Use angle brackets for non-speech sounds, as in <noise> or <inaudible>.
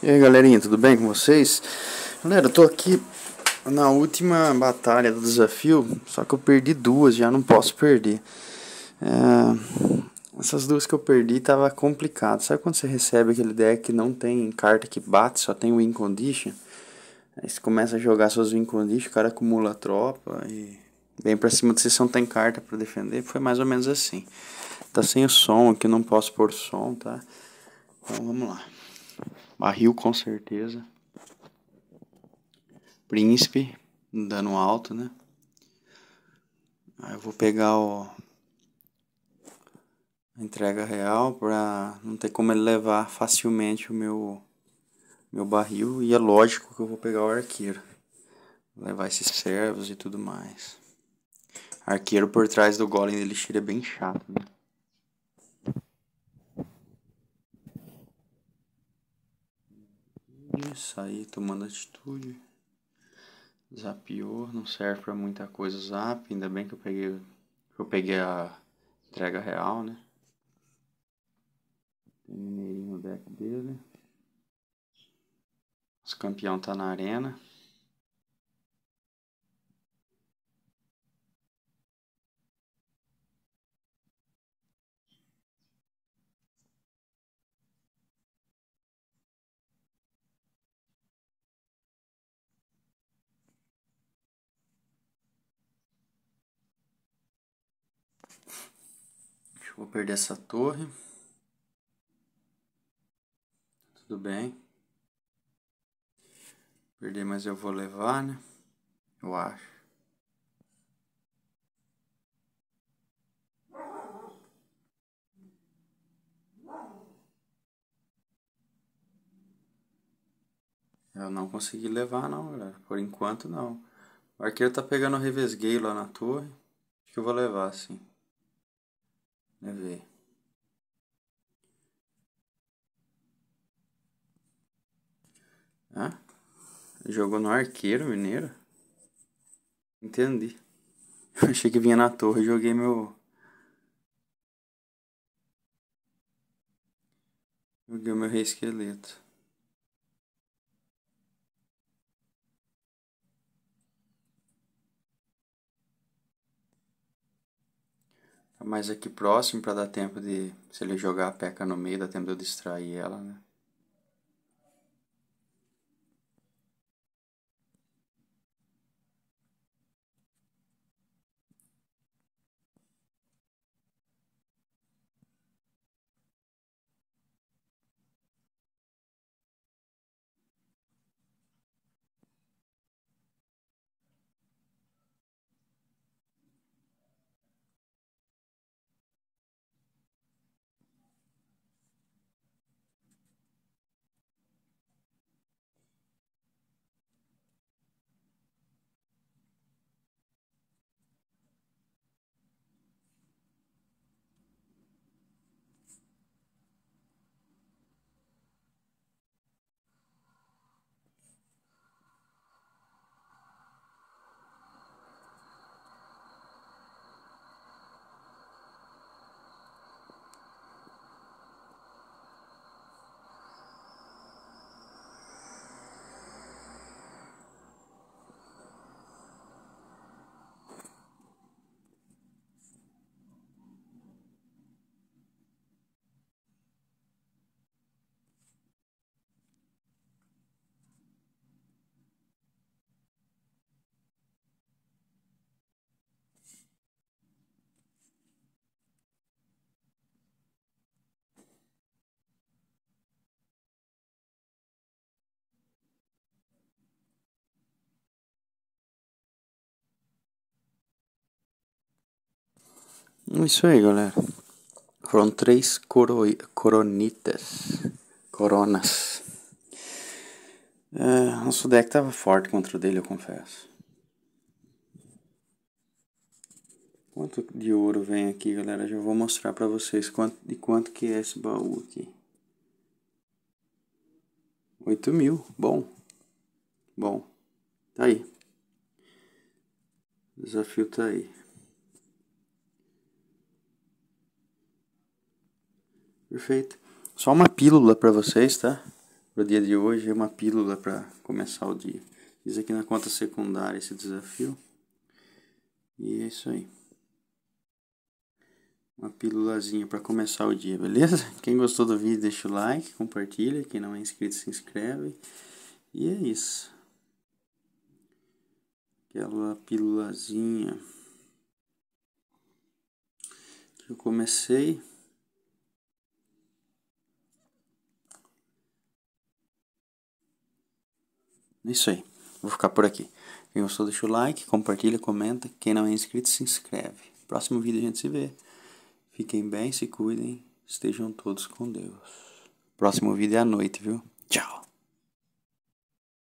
E aí galerinha, tudo bem com vocês? Galera, eu tô aqui na última batalha do desafio, só que eu perdi duas, já não posso perder. É... Essas duas que eu perdi tava complicado. Sabe quando você recebe aquele deck que não tem carta que bate, só tem win condition? Aí você começa a jogar suas win condition, o cara acumula tropa e vem pra cima de você, não tem carta para defender. Foi mais ou menos assim. Tá sem o som aqui, não posso pôr som, tá? Então vamos lá. Barril com certeza. Príncipe, dano alto, né? Aí eu vou pegar o a entrega real para não ter como ele levar facilmente o meu meu barril e é lógico que eu vou pegar o arqueiro. Levar esses servos e tudo mais. Arqueiro por trás do golem ele tira é bem chato, né? É atitude, sair tomando atitude. Zapiou, não serve para muita coisa zap, ainda bem que eu peguei, eu peguei a entrega real, né? Tem no deck dele. Os campeão tá na arena. Vou perder essa torre. Tudo bem. Perder, mas eu vou levar, né? Eu acho. Eu não consegui levar não, galera. Por enquanto não. O arqueiro tá pegando o revesgueio lá na torre. Acho que eu vou levar, sim. Né, Ah? Jogou no arqueiro mineiro? Entendi. <laughs> achei que vinha na torre, joguei meu. Joguei meu rei esqueleto. mais aqui próximo para dar tempo de, se ele jogar a peca no meio, dá tempo de eu distrair ela, né? Isso aí, galera. Foram três coro coronitas. Coronas. É, nosso deck tava forte contra o dele, eu confesso. Quanto de ouro vem aqui, galera? Já vou mostrar pra vocês quanto, de quanto que é esse baú aqui. 8 mil, bom. Bom, tá aí. O desafio tá aí. Perfeito. Só uma pílula para vocês, tá? Para o dia de hoje, é uma pílula para começar o dia. Fiz aqui na conta secundária esse desafio. E é isso aí. Uma pílulazinha para começar o dia, beleza? <laughs> Quem gostou do vídeo, deixa o like, compartilha. Quem não é inscrito, se inscreve. E é isso. Aquela pílulazinha que eu comecei. É isso aí. Vou ficar por aqui. Quem gostou, deixa o like, compartilha, comenta. Quem não é inscrito, se inscreve. Próximo vídeo a gente se vê. Fiquem bem, se cuidem. Estejam todos com Deus. Próximo vídeo é à noite, viu? Tchau!